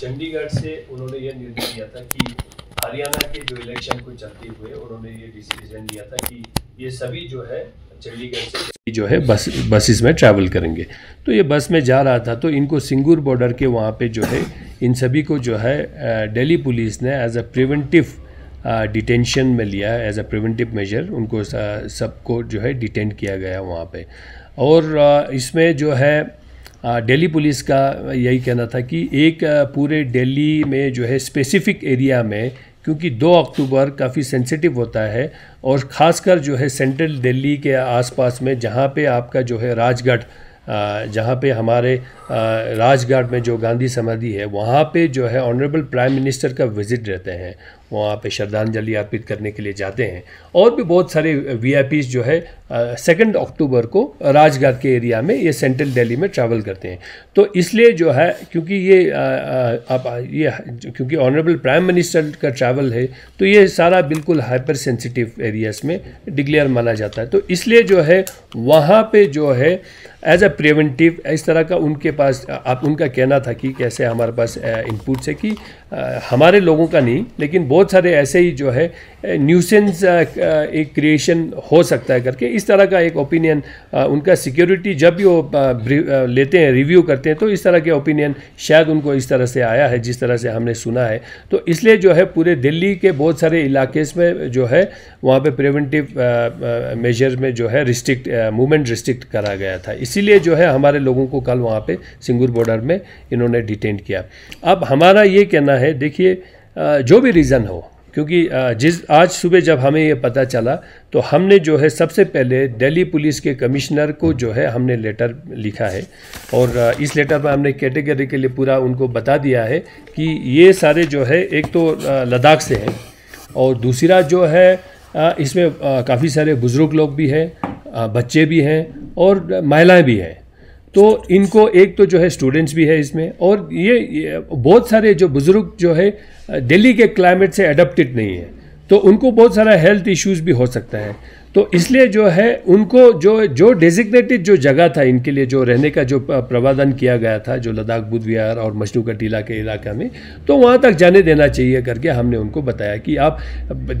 चंडीगढ़ से उन्होंने यह निर्णय लिया था कि हरियाणा के जो इलेक्शन को चलते हुए उन्होंने ये डिसीजन लिया था कि ये सभी जो है चंडीगढ़ से जो है बस बसेस में ट्रैवल करेंगे तो ये बस में जा रहा था तो इनको सिंगूर बॉर्डर के वहाँ पे जो है इन सभी को जो है दिल्ली पुलिस ने एज अ प्रिवेंटिव डिटेंशन में लिया है एज अ प्रिवेंटिव मेजर उनको सबको जो है डिटेंट किया गया वहाँ पे और इसमें जो है दिल्ली पुलिस का यही कहना था कि एक पूरे दिल्ली में जो है स्पेसिफिक एरिया में क्योंकि 2 अक्टूबर काफ़ी सेंसिटिव होता है और ख़ासकर जो है सेंट्रल दिल्ली के आसपास में जहाँ पे आपका जो है राजगढ़ जहाँ पे हमारे राजगढ़ में जो गांधी समाधि है वहाँ पे जो है ऑनरेबल प्राइम मिनिस्टर का विज़िट रहते हैं वहाँ पे श्रद्धांजलि अर्पित करने के लिए जाते हैं और भी बहुत सारे वी जो है सेकेंड अक्टूबर को राजघाट के एरिया में ये सेंट्रल दिल्ली में ट्रैवल करते हैं तो इसलिए जो है क्योंकि ये आप ये क्योंकि ऑनरेबल प्राइम मिनिस्टर का ट्रैवल है तो ये सारा बिल्कुल हाइपर सेंसिटिव एरियाज में डिक्लेयर माना जाता है तो इसलिए जो है वहाँ पर जो है एज अ प्रिवेंटिव इस तरह का उनके पास आप उनका कहना था कि कैसे हमारे पास इनपुट्स है कि हमारे लोगों का नहीं लेकिन बहुत सारे ऐसे ही जो है न्यूसेंस एक क्रिएशन हो सकता है करके इस तरह का एक ओपिनियन उनका सिक्योरिटी जब भी वो लेते हैं रिव्यू करते हैं तो इस तरह के ओपिनियन शायद उनको इस तरह से आया है जिस तरह से हमने सुना है तो इसलिए जो है पूरे दिल्ली के बहुत सारे इलाके में जो है वहाँ पे प्रिवेंटिव मेजर में जो है रिस्ट्रिक्ट मूवमेंट रिस्ट्रिक्ट करा गया था इसीलिए जो है हमारे लोगों को कल वहाँ पर सिंगूर बॉर्डर में इन्होंने डिटेन किया अब हमारा ये कहना है देखिए जो भी रीज़न हो क्योंकि जिस आज सुबह जब हमें ये पता चला तो हमने जो है सबसे पहले दिल्ली पुलिस के कमिश्नर को जो है हमने लेटर लिखा है और इस लेटर में हमने कैटेगरी के लिए पूरा उनको बता दिया है कि ये सारे जो है एक तो लद्दाख से हैं और दूसरा जो है इसमें काफ़ी सारे बुज़ुर्ग लोग भी हैं बच्चे भी हैं और महिलाएं भी हैं तो इनको एक तो जो है स्टूडेंट्स भी है इसमें और ये, ये बहुत सारे जो बुज़ुर्ग जो है दिल्ली के क्लाइमेट से अडप्टिड नहीं है तो उनको बहुत सारा हेल्थ इश्यूज भी हो सकता है तो इसलिए जो है उनको जो जो डेजिग्नेटेड जो जगह था इनके लिए जो रहने का जो प्रावधान किया गया था जो लद्दाख बुद्ध विहार और मजनू का टीला के इलाका में तो वहाँ तक जाने देना चाहिए करके हमने उनको बताया कि आप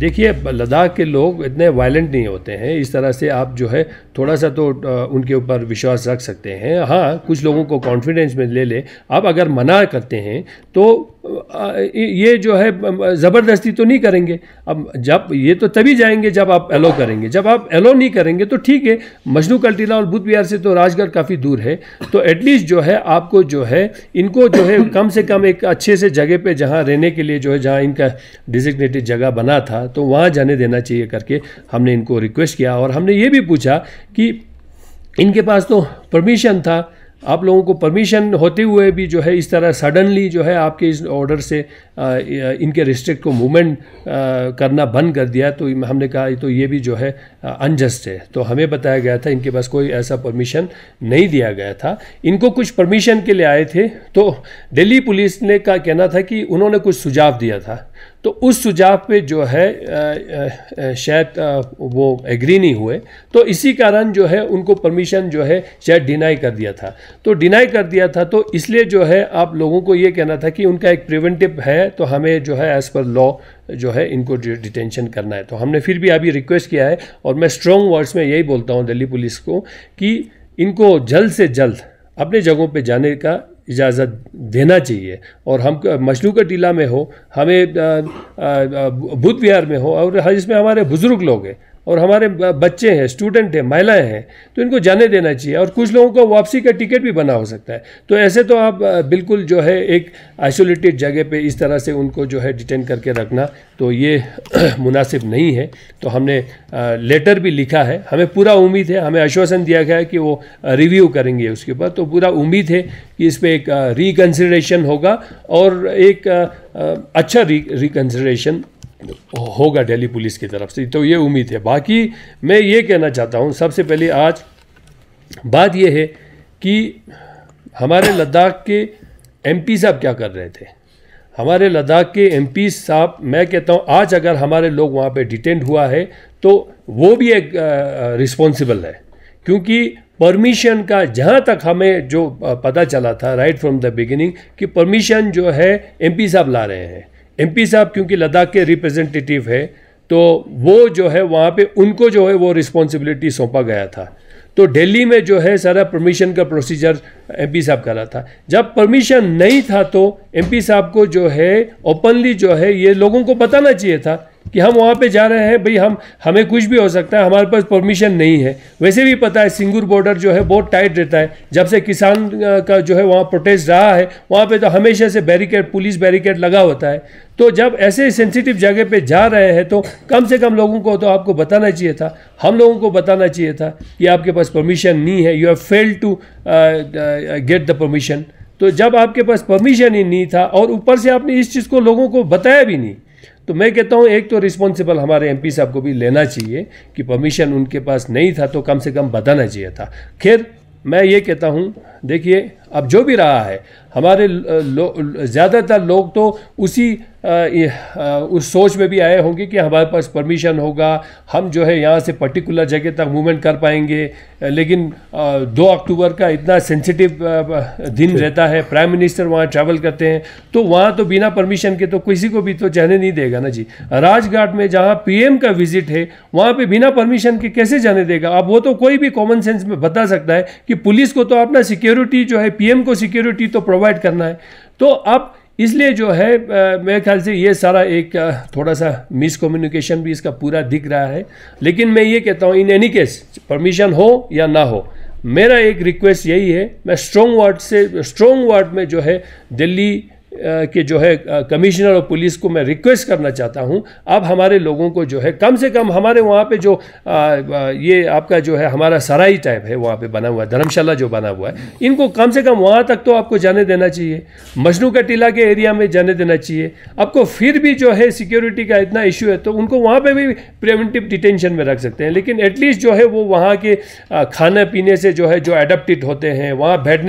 देखिए लद्दाख के लोग इतने वायलेंट नहीं होते हैं इस तरह से आप जो है थोड़ा सा तो उनके ऊपर विश्वास रख सकते हैं हाँ कुछ लोगों को कॉन्फिडेंस में ले ले आप अगर मना करते हैं तो ये जो है ज़बरदस्ती तो नहीं करेंगे अब जब ये तो तभी जाएंगे जब आप एलो करेंगे जब आप एलो नहीं करेंगे तो ठीक है मजनू कल्टीला और बुद्ध विहार से तो राजगढ़ काफ़ी दूर है तो एटलीस्ट जो है आपको जो है इनको जो है कम से कम एक अच्छे से जगह पे जहाँ रहने के लिए जो है जहाँ इनका डिजिग्नेटेड जगह बना था तो वहाँ जाने देना चाहिए करके हमने इनको रिक्वेस्ट किया और हमने ये भी पूछा कि इनके पास तो परमिशन था आप लोगों को परमिशन होते हुए भी जो है इस तरह सडनली जो है आपके इस ऑर्डर से इनके रिस्ट्रिक्ट को मूवमेंट करना बंद कर दिया तो हमने कहा तो ये भी जो है अनजस्ट है तो हमें बताया गया था इनके पास कोई ऐसा परमिशन नहीं दिया गया था इनको कुछ परमिशन के लिए आए थे तो दिल्ली पुलिस ने का कहना था कि उन्होंने कुछ सुझाव दिया था तो उस सुझाव पे जो है शायद वो एग्री नहीं हुए तो इसी कारण जो है उनको परमिशन जो है शायद डिनाई कर दिया था तो डिनाई कर दिया था तो इसलिए जो है आप लोगों को ये कहना था कि उनका एक प्रिवेंटिव है तो हमें जो है एज़ पर लॉ जो है इनको डिटेंशन करना है तो हमने फिर भी अभी रिक्वेस्ट किया है और मैं स्ट्रॉन्ग वर्ड्स में यही बोलता हूँ दिल्ली पुलिस को कि इनको जल्द से जल्द अपने जगहों पर जाने का इजाज़त देना चाहिए और हम मशनू का टीला में हो हमें बुद्ध विहार में हो और जिसमें हमारे बुज़ुर्ग लोग हैं और हमारे बच्चे हैं स्टूडेंट हैं महिलाएं हैं तो इनको जाने देना चाहिए और कुछ लोगों को वापसी का टिकट भी बना हो सकता है तो ऐसे तो आप बिल्कुल जो है एक आइसोलेटेड जगह पे इस तरह से उनको जो है डिटेन करके रखना तो ये मुनासिब नहीं है तो हमने लेटर भी लिखा है हमें पूरा उम्मीद है हमें आश्वासन दिया गया है कि वो रिव्यू करेंगे उसके ऊपर तो पूरा उम्मीद है कि इस पर एक रिकन्सिडरेशन होगा और एक अच्छा रिकन्सिडरेशन होगा दिल्ली पुलिस की तरफ से तो ये उम्मीद है बाकी मैं ये कहना चाहता हूँ सबसे पहले आज बात यह है कि हमारे लद्दाख के एम साहब क्या कर रहे थे हमारे लद्दाख के एम साहब मैं कहता हूँ आज अगर हमारे लोग वहाँ पे डिटेंड हुआ है तो वो भी एक रिस्पॉन्सिबल है क्योंकि परमिशन का जहाँ तक हमें जो पता चला था राइट फ्रॉम द बिगिनिंग कि परमिशन जो है एमपी साहब ला रहे हैं एमपी साहब क्योंकि लद्दाख के रिप्रेजेंटेटिव है तो वो जो है वहाँ पे उनको जो है वो रिस्पॉन्सिबिलिटी सौंपा गया था तो दिल्ली में जो है सारा परमिशन का प्रोसीजर एमपी साहब कर रहा था जब परमिशन नहीं था तो एमपी साहब को जो है ओपनली जो है ये लोगों को बताना चाहिए था कि हम वहाँ पे जा रहे हैं भाई हम हमें कुछ भी हो सकता है हमारे पास परमिशन नहीं है वैसे भी पता है सिंगूर बॉर्डर जो है बहुत टाइट रहता है जब से किसान का जो है वहाँ प्रोटेस्ट रहा है वहाँ पे तो हमेशा से बैरिकेड पुलिस बैरिकेड लगा होता है तो जब ऐसे सेंसिटिव जगह पे जा रहे हैं तो कम से कम लोगों को तो आपको बताना चाहिए था हम लोगों को बताना चाहिए था कि आपके पास परमिशन नहीं है you have fail to get the permission तो जब आपके पास परमिशन ही नहीं था और ऊपर से आपने इस चीज़ को लोगों को बताया भी नहीं तो मैं कहता हूँ एक तो रिस्पॉन्सिबल हमारे एम साहब को भी लेना चाहिए कि परमिशन उनके पास नहीं था तो कम से कम बताना चाहिए था खैर मैं ये कहता हूँ देखिए अब जो भी रहा है हमारे लो, ज़्यादातर लोग तो उसी उस सोच में भी आए होंगे कि हमारे पास परमिशन होगा हम जो है यहाँ से पर्टिकुलर जगह तक मूवमेंट कर पाएंगे लेकिन दो अक्टूबर का इतना सेंसिटिव दिन रहता है प्राइम मिनिस्टर वहाँ ट्रैवल करते हैं तो वहाँ तो बिना परमिशन के तो किसी को भी तो जाने नहीं देगा ना जी राजघाट में जहाँ पीएम का विजिट है वहाँ पे बिना परमिशन के कैसे जाने देगा अब वो तो कोई भी कॉमन सेंस में बता सकता है कि पुलिस को तो अपना सिक्योरिटी जो है पीएम को सिक्योरिटी तो प्रोवाइड करना है तो आप इसलिए जो है मेरे ख्याल से ये सारा एक थोड़ा सा मिसकम्युनिकेशन भी इसका पूरा दिख रहा है लेकिन मैं ये कहता हूँ इन एनी केस परमिशन हो या ना हो मेरा एक रिक्वेस्ट यही है मैं स्ट्रॉन्ग वार्ड से स्ट्रॉन्ग वार्ड में जो है दिल्ली के जो है कमिश्नर और पुलिस को मैं रिक्वेस्ट करना चाहता हूं अब हमारे लोगों को जो है कम से कम हमारे वहां पे जो ये आपका जो है हमारा सराई टाइप है वहां पे बना हुआ है धर्मशाला जो बना हुआ है इनको कम से कम वहां तक तो आपको जाने देना चाहिए मजनू का टीला के एरिया में जाने देना चाहिए आपको फिर भी जो है सिक्योरिटी का इतना इश्यू है तो उनको वहाँ पर भी प्रिवेंटिव डिटेंशन में रख सकते हैं लेकिन एटलीस्ट जो है वो वहाँ के खाने पीने से जो है जो एडप्टिड होते हैं वहाँ बैठने